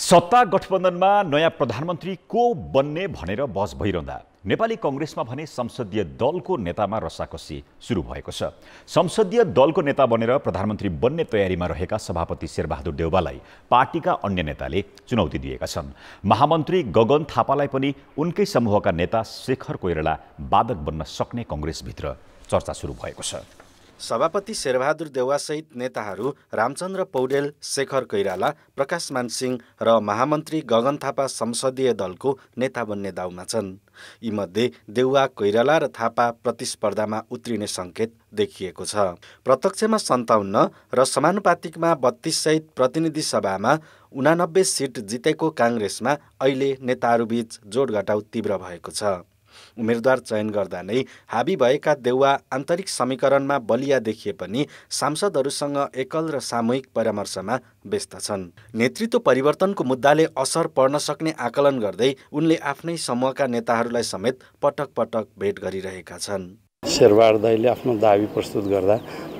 सत्ता गठबन्धनमा नयाँ प्रधानमन्त्री को बन्ने भनेर बहस भइरहँदा नेपाली कङ्ग्रेसमा भने संसदीय दलको नेतामा रसाकसी सुरु भएको छ संसदीय दलको नेता बनेर प्रधानमन्त्री बन्ने तयारीमा रहेका सभापति शेरबहादुर देउवालाई पार्टीका अन्य नेताले चुनौती दिएका छन् महामन्त्री गगन थापालाई पनि उनकै समूहका नेता शेखर कोइराला बाधक बन्न सक्ने कङ्ग्रेसभित्र चर्चा सुरु भएको छ सभापति शेरबहादुर देउवासहित नेताहरू रामचन्द्र पौडेल शेखर कोइराला प्रकाश मानसिंह र महामन्त्री गगन थापा संसदीय दलको नेता बन्ने दाउमा छन् यीमध्ये देउवा कोइराला र थापा प्रतिस्पर्धामा उत्रिने सङ्केत देखिएको छ प्रत्यक्षमा सन्ताउन्न र समानुपातिकमा सहित प्रतिनिधि सभामा उनानब्बे सिट जितेको काङ्ग्रेसमा अहिले नेताहरूबीच जोडघटाउ तीव्र भएको छ उम्मेद्वार चयन गर्दा नै हाबी भएका देउवा आन्तरिक समीकरणमा बलिया देखिए पनि सांसदहरूसँग एकल र सामूहिक परामर्शमा व्यस्त छन् नेतृत्व परिवर्तनको मुद्दाले असर पर्न सक्ने आकलन गर्दै उनले आफ्नै समूहका नेताहरूलाई समेत पटक पटक भेट गरिरहेका छन् शेरबार दाईले आफ्नो दावी प्रस्तुत गर्दा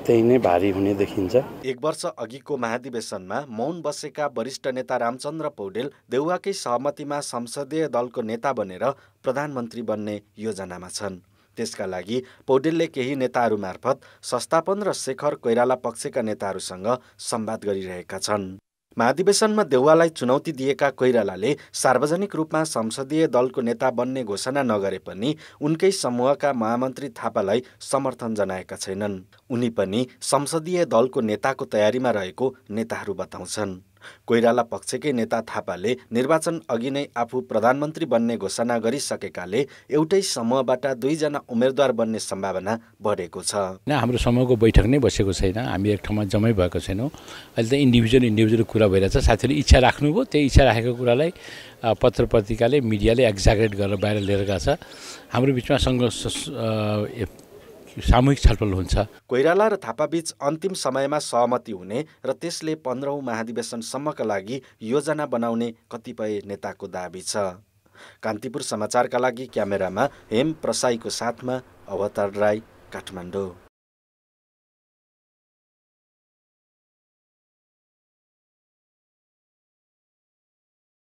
त्यही नै भारी हुने देखिन्छ एक वर्ष अघिको महाधिवेशनमा मौन बसेका वरिष्ठ नेता रामचन्द्र पौडेल देउवाकै सहमतिमा संसदीय दलको नेता बनेर प्रधानमन्त्री बन्ने योजनामा छन् त्यसका लागि पौडेलले केही नेताहरू मार्फत संस्थापन र शेखर कोइराला पक्षका नेताहरूसँग सम्वाद गरिरहेका छन् महाधिवेशनमा देउवालाई चुनौती दिएका कोइरालाले सार्वजनिक रूपमा संसदीय दलको नेता बन्ने घोषणा नगरे पनि उनकै समूहका महामन्त्री थापालाई समर्थन जनाएका छैनन् उनी पनि संसदीय दलको नेताको तयारीमा रहेको नेताहरू बताउँछन् कोइराला पक्षकै नेता थापाले निर्वाचन अघि नै आफू प्रधानमन्त्री बन्ने घोषणा गरिसकेकाले एउटै समूहबाट दुईजना उम्मेद्वार बन्ने सम्भावना बढेको छ हाम्रो समूहको बैठक नै बसेको छैन हामी एक ठाउँमा जम्मै भएको छैनौँ अहिले त इन्डिभिजुअल इन्डिभिजुअल कुरा भइरहेछ साथीहरूले इच्छा राख्नुभयो त्यही इच्छा राखेको कुरालाई पत्र पत्रिकाले मिडियाले एक्जाग्रेट गरेर बाहिर लिएर गएको छ हाम्रो बिचमा सङ्घर्ष सामूहिक छलफल हुन्छ कोइराला र थापाबीच अन्तिम समयमा सहमति हुने र त्यसले पन्ध्रौँ महाधिवेशनसम्मका लागि योजना बनाउने कतिपय नेताको दावी छ कान्तिपुर समाचारका लागि क्यामेरामा हेम प्रसाईको साथमा अवतार राई काठमाडौँ